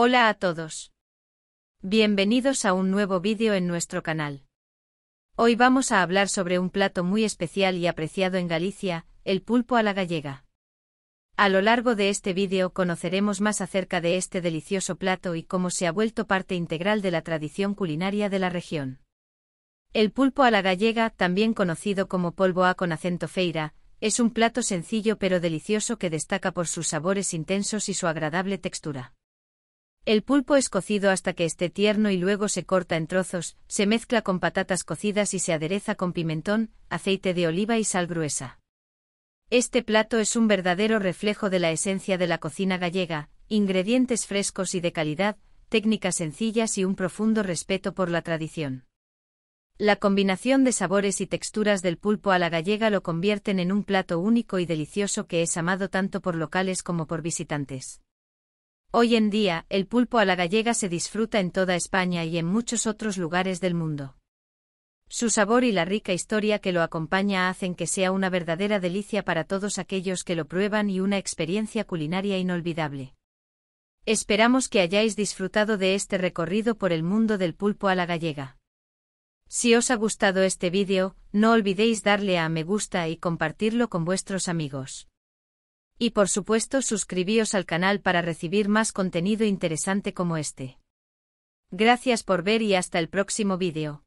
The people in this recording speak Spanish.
Hola a todos. Bienvenidos a un nuevo vídeo en nuestro canal. Hoy vamos a hablar sobre un plato muy especial y apreciado en Galicia, el pulpo a la gallega. A lo largo de este vídeo conoceremos más acerca de este delicioso plato y cómo se ha vuelto parte integral de la tradición culinaria de la región. El pulpo a la gallega, también conocido como polvo a con acento feira, es un plato sencillo pero delicioso que destaca por sus sabores intensos y su agradable textura. El pulpo es cocido hasta que esté tierno y luego se corta en trozos, se mezcla con patatas cocidas y se adereza con pimentón, aceite de oliva y sal gruesa. Este plato es un verdadero reflejo de la esencia de la cocina gallega, ingredientes frescos y de calidad, técnicas sencillas y un profundo respeto por la tradición. La combinación de sabores y texturas del pulpo a la gallega lo convierten en un plato único y delicioso que es amado tanto por locales como por visitantes. Hoy en día, el pulpo a la gallega se disfruta en toda España y en muchos otros lugares del mundo. Su sabor y la rica historia que lo acompaña hacen que sea una verdadera delicia para todos aquellos que lo prueban y una experiencia culinaria inolvidable. Esperamos que hayáis disfrutado de este recorrido por el mundo del pulpo a la gallega. Si os ha gustado este vídeo, no olvidéis darle a me gusta y compartirlo con vuestros amigos. Y por supuesto suscribíos al canal para recibir más contenido interesante como este. Gracias por ver y hasta el próximo vídeo.